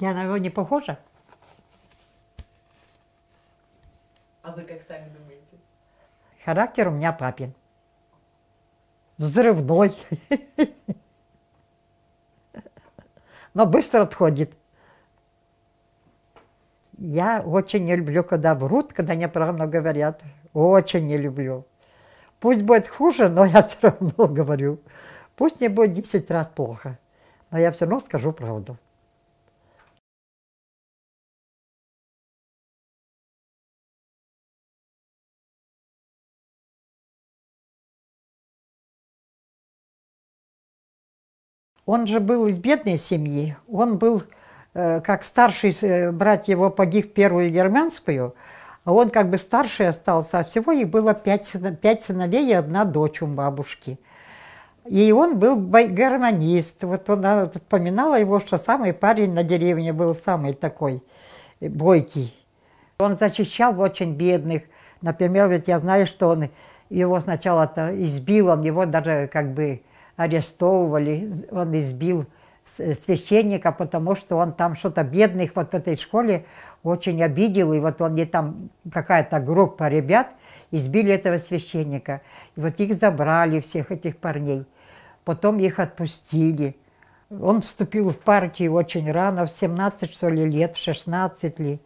Я на него не похожа? А вы как сами думаете? Характер у меня папин. Взрывной. Но быстро отходит. Я очень не люблю, когда врут, когда неправильно говорят. Очень не люблю. Пусть будет хуже, но я все равно говорю. Пусть мне будет 10 раз плохо, но я все равно скажу правду. Он же был из бедной семьи, он был, э, как старший э, брат его погиб в Первую Германскую, а он как бы старший остался, а всего их было пять, пять сыновей и одна дочь у бабушки. И он был гармонист. Вот она вспоминала его, что самый парень на деревне был самый такой бойкий. Он защищал очень бедных. Например, ведь я знаю, что он его сначала избил, он его даже как бы арестовывали, он избил э, священника, потому что он там что-то бедных вот в этой школе очень обидел, и вот он не там какая-то группа ребят избили этого священника. И вот их забрали, всех этих парней. Потом их отпустили. Он вступил в партию очень рано, в 17 что ли лет, в 16 ли.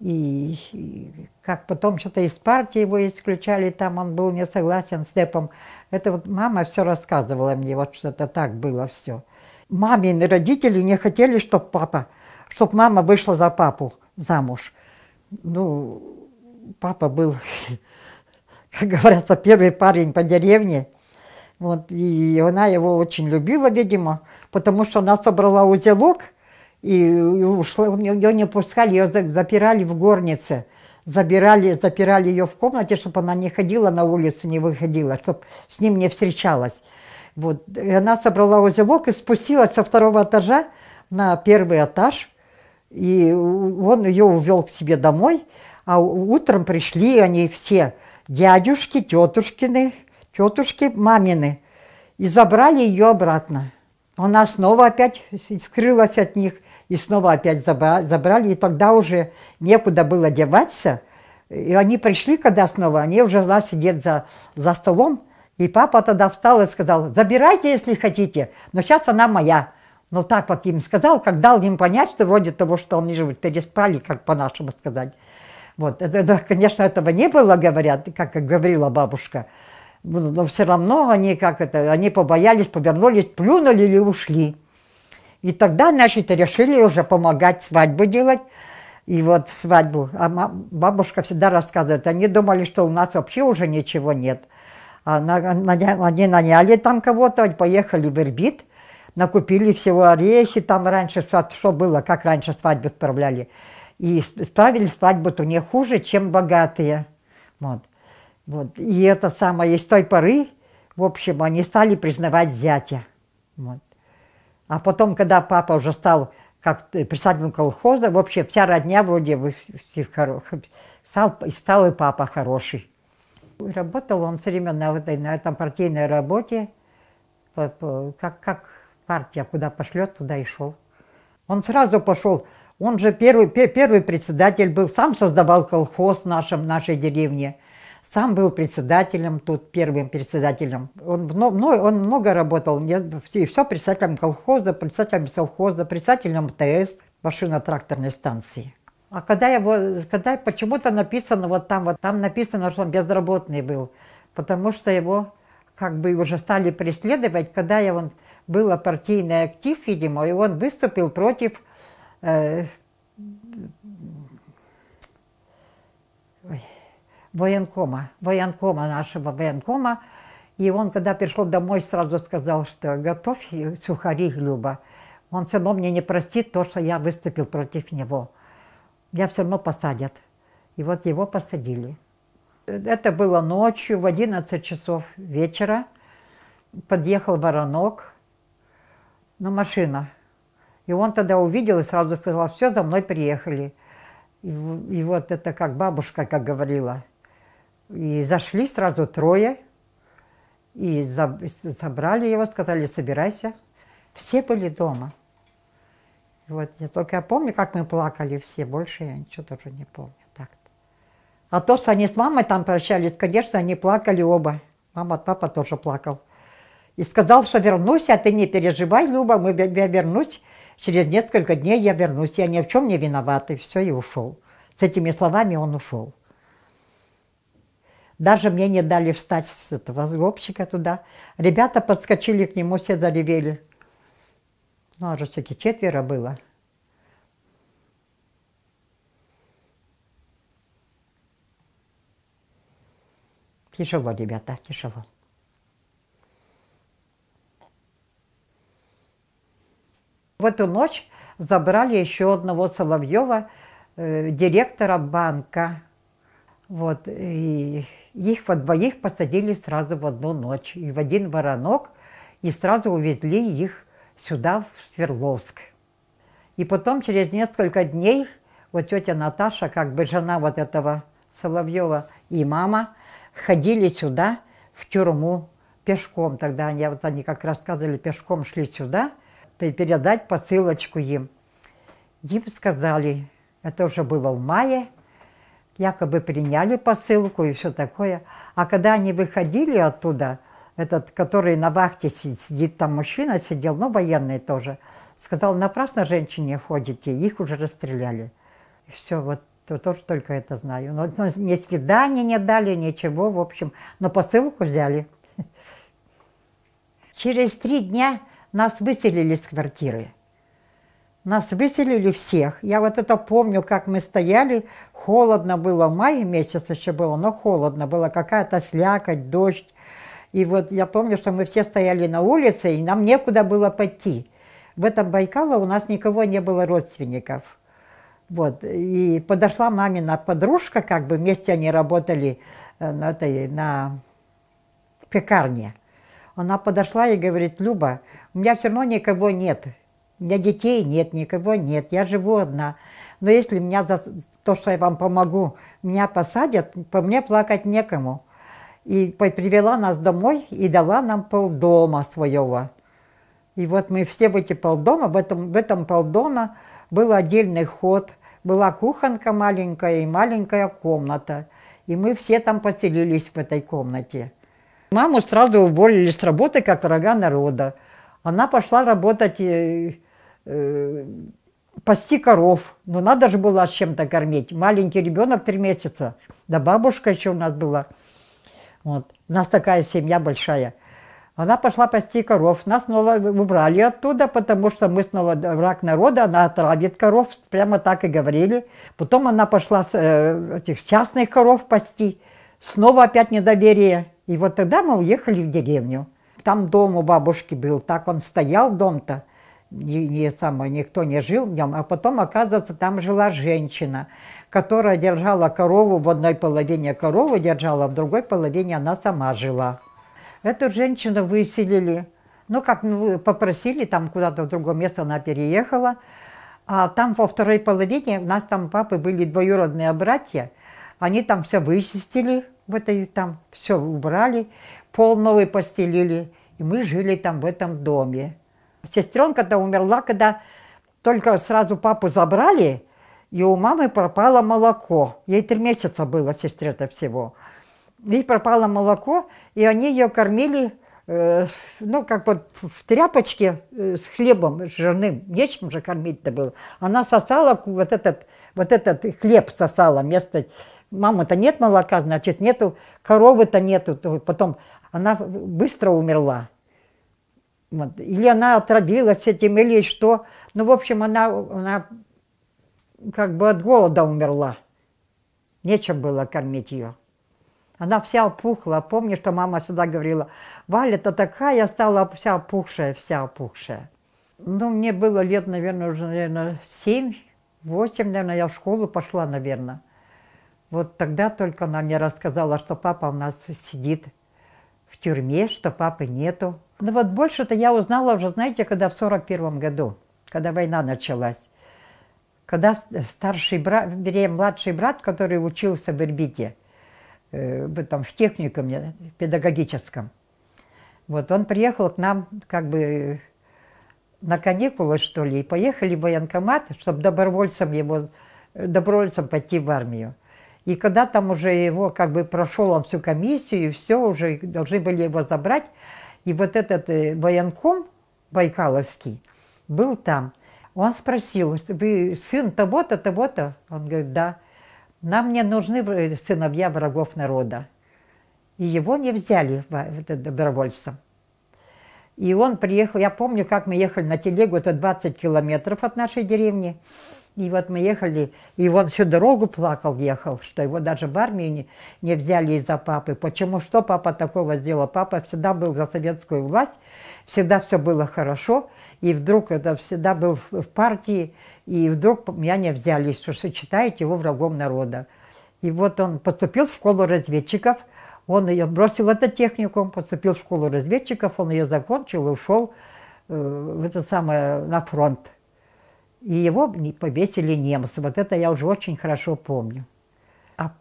И, и как потом что-то из партии его исключали, там он был не согласен с Депом. Это вот мама все рассказывала мне, вот что-то так было все. Мамины родители не хотели, чтобы папа, чтобы мама вышла за папу замуж. Ну, папа был, как говорится, первый парень по деревне. Вот, и она его очень любила, видимо, потому что она собрала узелок – и ушла, ее не пускали, ее запирали в горнице. Забирали, запирали ее в комнате, чтобы она не ходила на улицу, не выходила, чтобы с ним не встречалась. Вот. И она собрала узелок и спустилась со второго этажа на первый этаж. И он ее увел к себе домой. А утром пришли они все, дядюшки, тетушкины, тетушки мамины, и забрали ее обратно. Она снова опять скрылась от них – и снова опять забрали, забрали, и тогда уже некуда было деваться. И они пришли, когда снова, они уже знали сидеть за, за столом, и папа тогда встал и сказал, забирайте, если хотите, но сейчас она моя. Но ну, так вот им сказал, как дал им понять, что вроде того, что они же переспали, как по-нашему сказать. Вот, это, да, конечно, этого не было, говорят, как, как говорила бабушка. Ну, но все равно они как это, они побоялись, повернулись, плюнули или ушли. И тогда, значит, решили уже помогать свадьбу делать. И вот свадьбу. А бабушка всегда рассказывает, они думали, что у нас вообще уже ничего нет. Она, они наняли там кого-то, поехали в Ирбит, накупили всего орехи, там раньше что было, как раньше свадьбу справляли. И справили свадьбу-то не хуже, чем богатые. Вот. Вот. И это самое, и с той поры, в общем, они стали признавать зятя. Вот. А потом, когда папа уже стал как председателем колхоза, вообще вся родня вроде бы стал, и стал и папа хороший. Работал он все время на, этой, на этом партийной работе, как, как партия куда пошлет, туда и шел. Он сразу пошел, он же первый, первый председатель был, сам создавал колхоз в нашем, нашей деревне – сам был председателем, тут первым председателем. Он, мной, он много работал, я, все, все председателем колхоза, председателем совхоза, председателем МТС, машино-тракторной станции. А когда его, когда почему-то написано вот там, вот там написано, что он безработный был, потому что его как бы уже стали преследовать, когда я, он, было партийный актив, видимо, и он выступил против э, военкома, военкома нашего военкома. И он, когда пришел домой, сразу сказал, что готовь сухари, Люба. Он все равно мне не простит то, что я выступил против него. Меня все равно посадят. И вот его посадили. Это было ночью, в 11 часов вечера. Подъехал воронок, ну, машина. И он тогда увидел и сразу сказал, все, за мной приехали. И, и вот это как бабушка, как говорила – и зашли сразу трое, и забрали его, сказали, собирайся. Все были дома. Вот я только помню, как мы плакали все, больше я ничего тоже не помню так А то, что они с мамой там прощались, конечно, они плакали оба. Мама, папа тоже плакал. И сказал, что вернусь, а ты не переживай, Люба, мы, я вернусь. Через несколько дней я вернусь, я ни в чем не виноват, и все, и ушел. С этими словами он ушел. Даже мне не дали встать с этого гопчика туда. Ребята подскочили к нему, все заревели. Ну, а же все-таки четверо было. Тяжело, ребята, тяжело. В эту ночь забрали еще одного Соловьева, э, директора банка. Вот, и их во двоих посадили сразу в одну ночь и в один воронок, и сразу увезли их сюда, в Свердловск. И потом, через несколько дней, вот тетя Наташа, как бы жена вот этого Соловьева и мама, ходили сюда, в тюрьму, пешком. Тогда они, вот они как рассказывали, пешком шли сюда, передать посылочку им. Им сказали, это уже было в мае, якобы приняли посылку и все такое. А когда они выходили оттуда, этот, который на вахте сидит, там мужчина сидел, ну, военный тоже, сказал, напрасно женщине ходите, их уже расстреляли. И все, вот то тоже только это знаю. Но, но ни свидания не дали, ничего, в общем. Но посылку взяли. Через три дня нас выселили с квартиры. Нас выселили всех. Я вот это помню, как мы стояли. Холодно было, в мае месяц еще было, но холодно было. Какая-то слякоть, дождь. И вот я помню, что мы все стояли на улице, и нам некуда было пойти. В этом Байкале у нас никого не было родственников. Вот. И подошла мамина подружка, как бы вместе они работали э, на, этой, на пекарне. Она подошла и говорит, Люба, у меня все равно никого нет. У меня детей нет, никого нет, я живу одна. Но если меня за то, что я вам помогу, меня посадят, по мне плакать некому. И привела нас домой и дала нам полдома своего. И вот мы все в эти полдома, в этом, в этом полдома был отдельный ход, была кухонка маленькая и маленькая комната. И мы все там поселились в этой комнате. Маму сразу уволили с работы как врага народа. Она пошла работать э, э, пасти коров, но надо же было чем-то кормить. Маленький ребенок три месяца, да бабушка еще у нас была. Вот. У нас такая семья большая. Она пошла пасти коров. Нас снова убрали оттуда, потому что мы снова враг народа, она отравит коров. Прямо так и говорили. Потом она пошла с, э, этих частных коров пасти. Снова опять недоверие. И вот тогда мы уехали в деревню. Там дом у бабушки был, так он стоял дом-то не, не само, никто не жил в нем, а потом, оказывается, там жила женщина, которая держала корову, в одной половине корову держала, в другой половине она сама жила. Эту женщину выселили, ну как ну, попросили там куда-то в другое место, она переехала. А там во второй половине у нас там папы были двоюродные братья, они там все вычистили, в этой там все убрали, пол новый постелили, и мы жили там в этом доме. Сестренка-то умерла, когда только сразу папу забрали, и у мамы пропало молоко. Ей три месяца было, сестре-то всего. Ей пропало молоко, и они ее кормили, э, ну, как бы в тряпочке э, с хлебом жирным. Нечем же кормить-то было. Она сосала вот этот, вот этот хлеб сосала вместо... Мамы-то нет молока, значит, нету, коровы-то нету. Потом она быстро умерла. Вот. Или она отравилась этим, или что. Ну, в общем, она, она как бы от голода умерла. Нечем было кормить ее. Она вся опухла. Помню, что мама всегда говорила, Валя-то такая стала вся опухшая, вся опухшая. Ну, мне было лет, наверное, уже, наверное, семь, восемь, наверное, я в школу пошла, наверное. Вот тогда только она мне рассказала, что папа у нас сидит в тюрьме, что папы нету. Ну вот больше-то я узнала уже, знаете, когда в сорок первом году, когда война началась. Когда э, старший брат, вернее, младший брат, который учился в Ирбите, э, в этом в техникуме педагогическом, вот он приехал к нам как бы э, на каникулы, что ли, и поехали в военкомат, чтобы добровольцем, его, добровольцем пойти в армию. И когда там уже его как бы прошел он всю комиссию, и все, уже должны были его забрать. И вот этот э, военком Байкаловский был там. Он спросил, вы сын того-то, того-то? Он говорит, да. Нам не нужны э, сыновья врагов народа. И его не взяли добровольцем. И он приехал, я помню, как мы ехали на телегу, это 20 километров от нашей деревни. И вот мы ехали, и он всю дорогу плакал, ехал, что его даже в армию не, не взяли из-за папы. Почему, что папа такого сделал? Папа всегда был за советскую власть, всегда все было хорошо, и вдруг это всегда был в партии, и вдруг меня не взяли, что считает его врагом народа. И вот он поступил в школу разведчиков, он ее бросил, это техникум, поступил в школу разведчиков, он ее закончил и ушел э, в это самое, на фронт. И его повесили немцы. Вот это я уже очень хорошо помню. А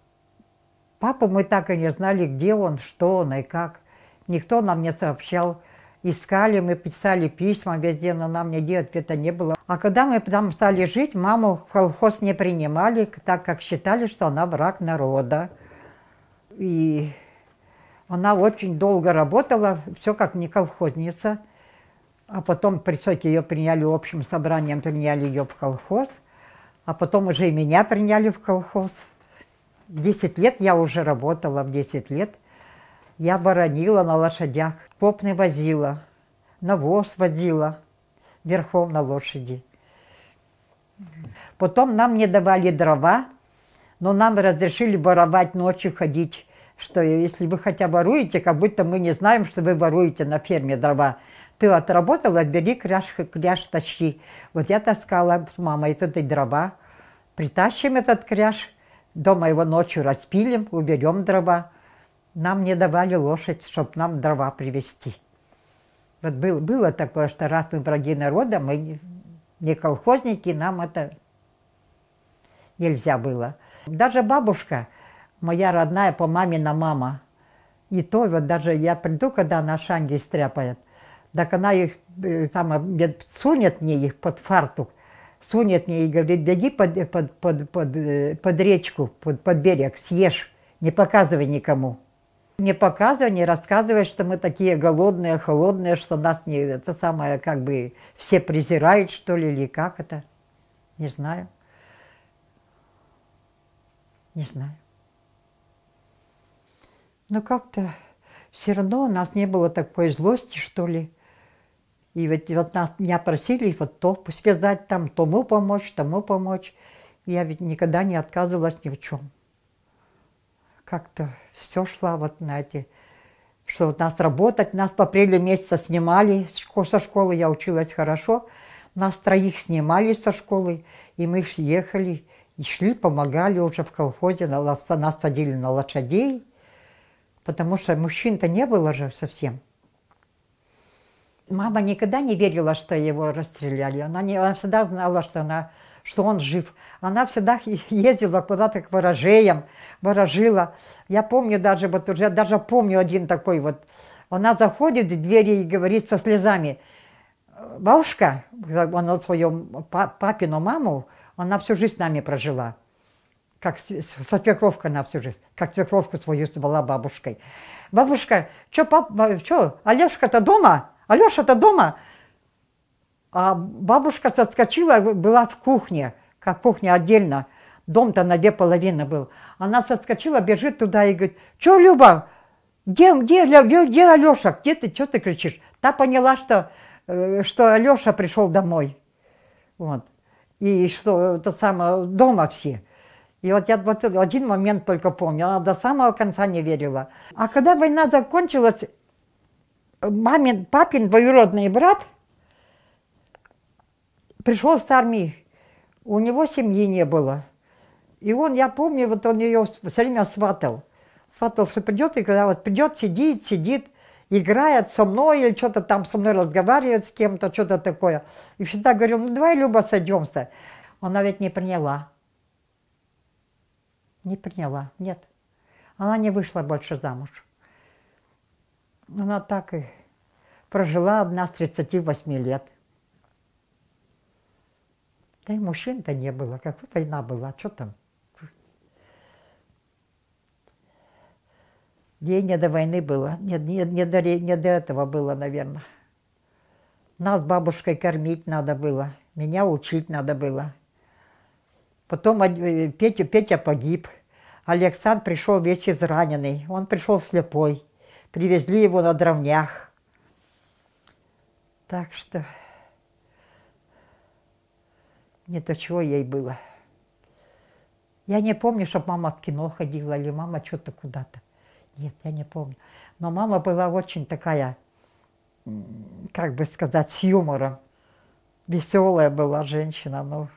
папу мы так и не знали, где он, что он и как. Никто нам не сообщал. Искали, мы писали письма везде, но нам нигде ответа не было. А когда мы там стали жить, маму в колхоз не принимали, так как считали, что она враг народа. И она очень долго работала, все как не колхозница – а потом при Соке ее приняли общим собранием, приняли ее в колхоз. А потом уже и меня приняли в колхоз. десять лет я уже работала, в десять лет. Я боронила на лошадях, копны возила, навоз возила верхом на лошади. Потом нам не давали дрова, но нам разрешили воровать ночью ходить, что если вы хотя воруете, как будто мы не знаем, что вы воруете на ферме дрова ты отработала, а бери кряж, кряж тащи. Вот я таскала с мамой тут и дрова. Притащим этот кряж, дома его ночью распилим, уберем дрова. Нам не давали лошадь, чтобы нам дрова привезти. Вот был, было такое, что раз мы враги народа, мы не колхозники, нам это нельзя было. Даже бабушка, моя родная по мамина мама, и то вот даже я приду, когда она шанги стряпает – так она их э, там э, сунет мне их под фартук, сунет мне и говорит, беги под, э, под, под, под, под речку, под, под берег, съешь, не показывай никому. Не показывай, не рассказывай, что мы такие голодные, холодные, что нас не, это самое, как бы все презирают, что ли, или как это, не знаю. Не знаю. Но как-то все равно у нас не было такой злости, что ли. И ведь вот нас меня просили вот то связать, там, тому помочь, тому помочь. Я ведь никогда не отказывалась ни в чем. Как-то все шла вот на эти, что вот нас работать, нас в апреле месяца снимали, со школы я училась хорошо, нас троих снимали со школы, и мы ехали, и шли, помогали уже в колхозе, нас садили на лошадей, потому что мужчин-то не было же совсем – Мама никогда не верила, что его расстреляли. Она, не, она всегда знала, что, она, что он жив. Она всегда ездила куда-то к ворожеям, ворожила. Я помню даже, вот уже даже помню один такой вот. Она заходит в двери и говорит со слезами, бабушка, она свою папину маму, она всю жизнь с нами прожила. Как со свекровкой она всю жизнь, как свекровку свою была бабушкой. Бабушка, что, пап, что, Олежка-то дома? Алеша-то дома. А бабушка соскочила, была в кухне, как кухня отдельно. Дом-то на две половины был. Она соскочила, бежит туда и говорит, что, Люба, где, где, где, где Алеша? Где ты, что ты кричишь? Та поняла, что, э, что Алеша пришел домой. Вот. И что это самое, дома все. И вот я вот один момент только помню, она до самого конца не верила. А когда война закончилась, мамин, папин двоюродный брат пришел с армии. У него семьи не было. И он, я помню, вот он ее все время сватал. Сватал, что придет, и когда вот придет, сидит, сидит, играет со мной или что-то там со мной разговаривает с кем-то, что-то такое. И всегда говорил, ну давай, Люба, сойдемся. Она ведь не приняла. Не приняла, нет. Она не вышла больше замуж. Она так и прожила одна с 38 лет. Да и мужчин-то не было. Какой война была? А Что там? Ей не до войны было, не, не, не, до, не до этого было, наверное. Нас бабушкой кормить надо было, меня учить надо было. Потом э, Петя, Петя погиб. Александр пришел весь израненный, он пришел слепой привезли его на дровнях. Так что не то, чего ей было. Я не помню, чтобы мама в кино ходила или мама что-то куда-то. Нет, я не помню. Но мама была очень такая, как бы сказать, с юмором. Веселая была женщина, но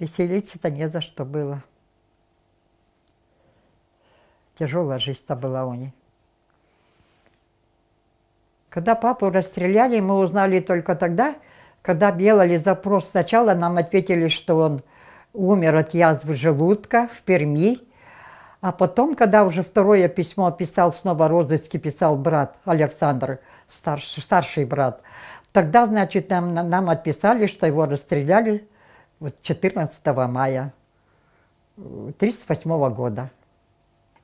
веселиться-то не за что было. Тяжелая жизнь-то была у них. Когда папу расстреляли, мы узнали только тогда, когда делали запрос. Сначала нам ответили, что он умер от язвы желудка в Перми. А потом, когда уже второе письмо писал, снова розыски писал брат Александр, старший, старший брат, тогда, значит, нам, нам отписали, что его расстреляли вот 14 мая 1938 э, года.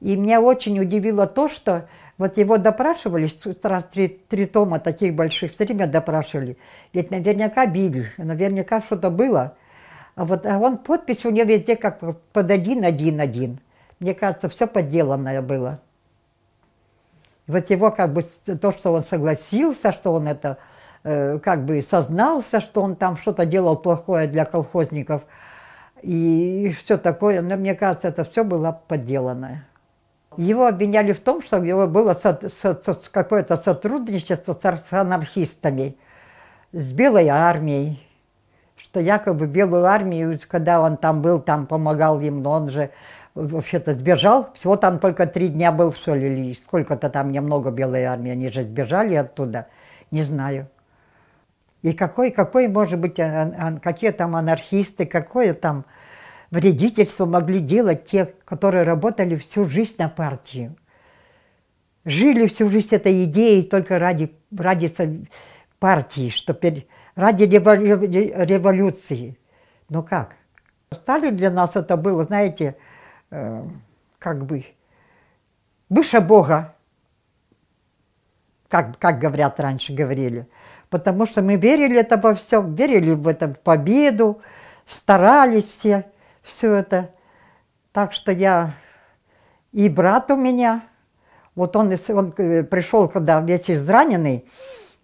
И меня очень удивило то, что вот его допрашивали, три, три тома таких больших, все время допрашивали. Ведь наверняка били, наверняка что-то было. А вот а он подпись у него везде как под один, один, один. Мне кажется, все подделанное было. Вот его как бы то, что он согласился, что он это э, как бы сознался, что он там что-то делал плохое для колхозников и все такое. Но мне кажется, это все было подделанное. Его обвиняли в том, что у него было со- со- со- какое-то сотрудничество с анархистами, с Белой армией, что якобы Белую армию, когда он там был, там помогал им, но он же вообще-то сбежал. Всего там только три дня был, в Соли, или сколько-то там немного Белой армии, они же сбежали оттуда, не знаю. И какой, какой может быть, какие там анархисты, какое там вредительство могли делать те, которые работали всю жизнь на партию. Жили всю жизнь этой идеей только ради, ради партии, что пер, ради революции. Но как? Стали для нас это было, знаете, э, как бы выше Бога, как, как говорят раньше, говорили. Потому что мы верили это во всем, верили в эту победу, старались все все это. Так что я... И брат у меня, вот он, он э, пришел, когда весь израненный,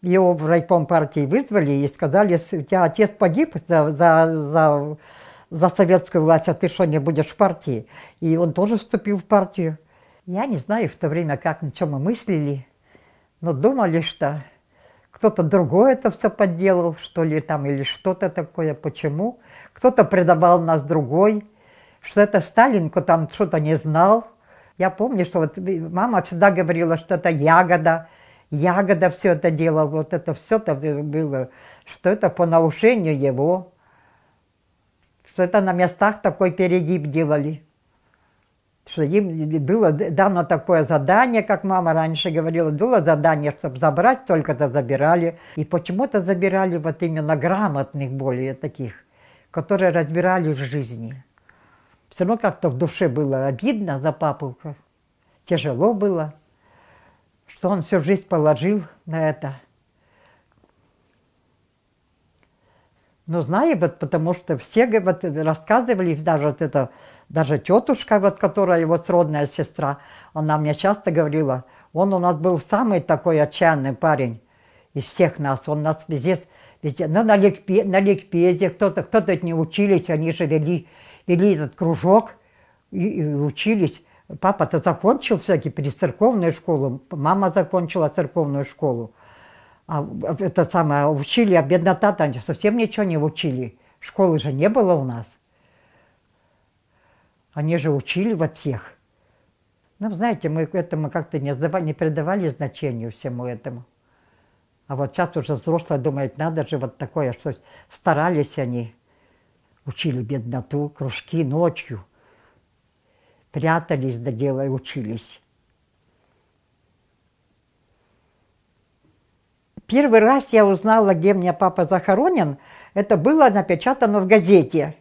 его в райком партии вызвали и сказали, у тебя отец погиб за, за, за, за советскую власть, а ты что, не будешь в партии? И он тоже вступил в партию. Я не знаю в то время, как, на чем мы мыслили, но думали, что кто-то другой это все подделал, что ли, там, или что-то такое, почему. Кто-то предавал нас другой, что это Сталинку там что-то не знал. Я помню, что вот э, мама всегда говорила, что это ягода, ягода все это делал, вот это все то э, было, что это по нарушению его, что это на местах такой перегиб делали что им было дано такое задание, как мама раньше говорила, было задание, чтобы забрать, только-то забирали. И почему-то забирали вот именно грамотных более таких, которые разбирали в жизни. Все равно как-то в душе было обидно за папу, тяжело было, что он всю жизнь положил на это – Ну, знаю, вот, потому что все вот, рассказывали, даже вот это, даже тетушка, вот, которая его вот, родная сестра, она мне часто говорила, он у нас был самый такой отчаянный парень из всех нас, он нас везде, везде ну, на, ликпе, на ликпезе, кто-то, кто-то не учились, они же вели, вели этот кружок и, и учились. Папа-то закончил всякие перед церковную школу, мама закончила церковную школу а, э, это самое, учили, а беднота там совсем ничего не учили. Школы же не было у нас. Они же учили во всех. Ну, знаете, мы этому как-то не, сдавали, не придавали значению всему этому. А вот сейчас уже взрослые думают, надо же вот такое, что старались они. Учили бедноту, кружки ночью. Прятались, доделали, учились. Первый раз я узнала, где меня папа захоронен. Это было напечатано в газете.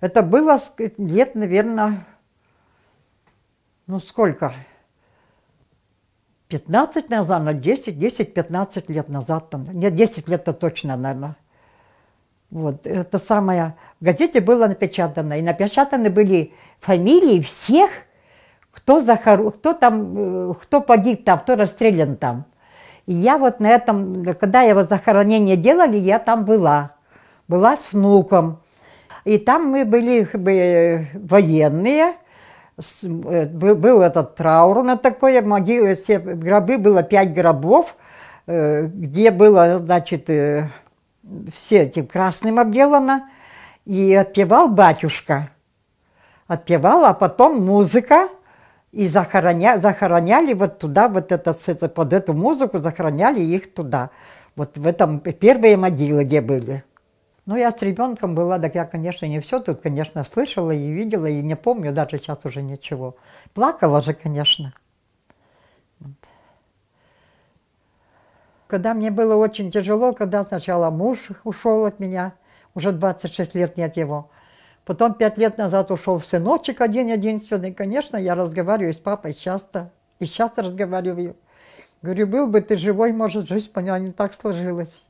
Это было лет, наверное, ну сколько? 15 назад, на 10, 10-15 лет назад. Там. Нет, 10 лет-то точно, наверное. Вот, это самое. В газете было напечатано. И напечатаны были фамилии всех, кто, захор... кто, там, э, кто погиб там, кто расстрелян там. И я вот на этом, когда его захоронение делали, я там была. Была с внуком. И там мы были военные, э, был этот траур на такое, могилы, все гробы, было пять гробов, э, где было, значит, э, все этим красным обделано, и отпевал батюшка. Отпевал, а потом музыка, и захороня, захороняли вот туда, вот это, под эту музыку захороняли их туда. Вот в этом первые могилы, где были. Ну, я с ребенком была, так я, конечно, не все тут, конечно, слышала и видела, и не помню даже сейчас уже ничего. Плакала же, конечно. Вот. Когда мне было очень тяжело, когда сначала муж ушел от меня, уже 26 лет нет его, Потом пять лет назад ушел сыночек один единственный. Конечно, я разговариваю с папой часто. И часто разговариваю. Говорю, был бы ты живой, может, жизнь поняла, не так сложилась.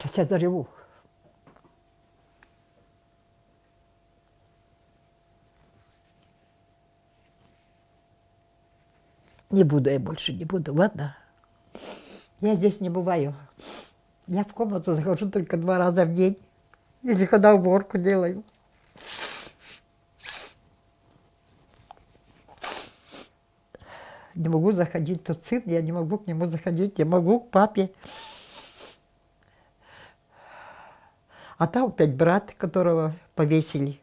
Сейчас я зареву. Не буду я больше, не буду, ладно? Я здесь не бываю. Я в комнату захожу только два раза в день. Или когда уборку делаю. Не могу заходить, тут сын, я не могу к нему заходить, я могу к папе. А там опять брат, которого повесили.